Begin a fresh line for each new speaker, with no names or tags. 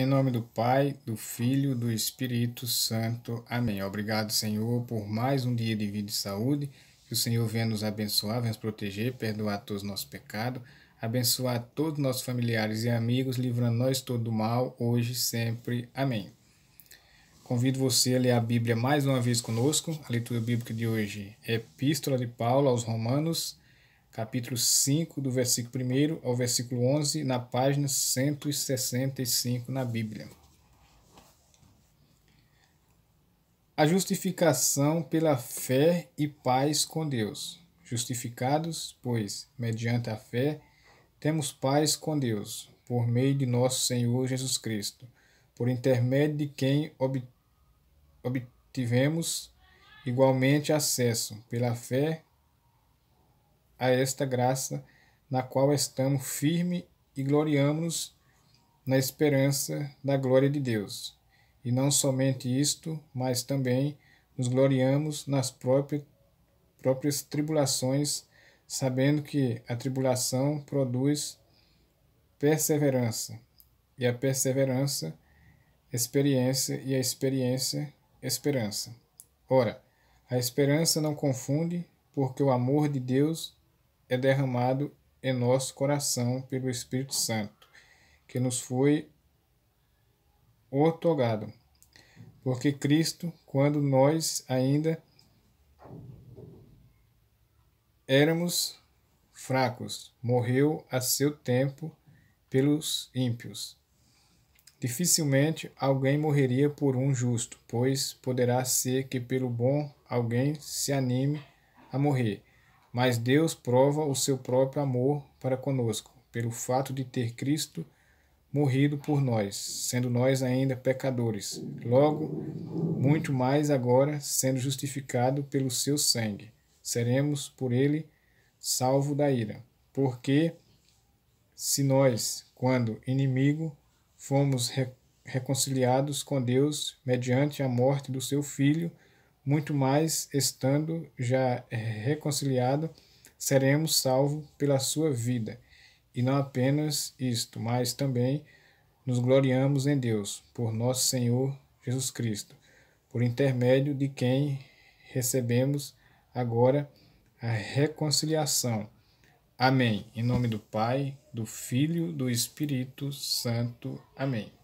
Em nome do Pai, do Filho, do Espírito Santo. Amém. Obrigado, Senhor, por mais um dia de vida e saúde. Que o Senhor venha nos abençoar, venha nos proteger, perdoar todos os nossos pecados, abençoar todos os nossos familiares e amigos, livrando nós todo do mal, hoje e sempre. Amém. Convido você a ler a Bíblia mais uma vez conosco. A leitura bíblica de hoje é Epístola de Paulo aos Romanos, capítulo 5, do versículo 1 ao versículo 11, na página 165 na Bíblia. A justificação pela fé e paz com Deus. Justificados, pois, mediante a fé, temos paz com Deus, por meio de nosso Senhor Jesus Cristo, por intermédio de quem obtivemos igualmente acesso, pela fé, a esta graça na qual estamos firme e gloriamos na esperança da glória de Deus. E não somente isto, mas também nos gloriamos nas próprias, próprias tribulações, sabendo que a tribulação produz perseverança, e a perseverança, experiência, e a experiência, esperança. Ora, a esperança não confunde, porque o amor de Deus é derramado em nosso coração pelo Espírito Santo, que nos foi otorgado. Porque Cristo, quando nós ainda éramos fracos, morreu a seu tempo pelos ímpios. Dificilmente alguém morreria por um justo, pois poderá ser que pelo bom alguém se anime a morrer. Mas Deus prova o seu próprio amor para conosco, pelo fato de ter Cristo morrido por nós, sendo nós ainda pecadores. Logo, muito mais agora, sendo justificado pelo seu sangue, seremos por ele salvo da ira. Porque se nós, quando inimigo, fomos re reconciliados com Deus mediante a morte do seu filho, muito mais estando já eh, reconciliado, seremos salvos pela sua vida. E não apenas isto, mas também nos gloriamos em Deus, por nosso Senhor Jesus Cristo, por intermédio de quem recebemos agora a reconciliação. Amém. Em nome do Pai, do Filho, do Espírito Santo. Amém.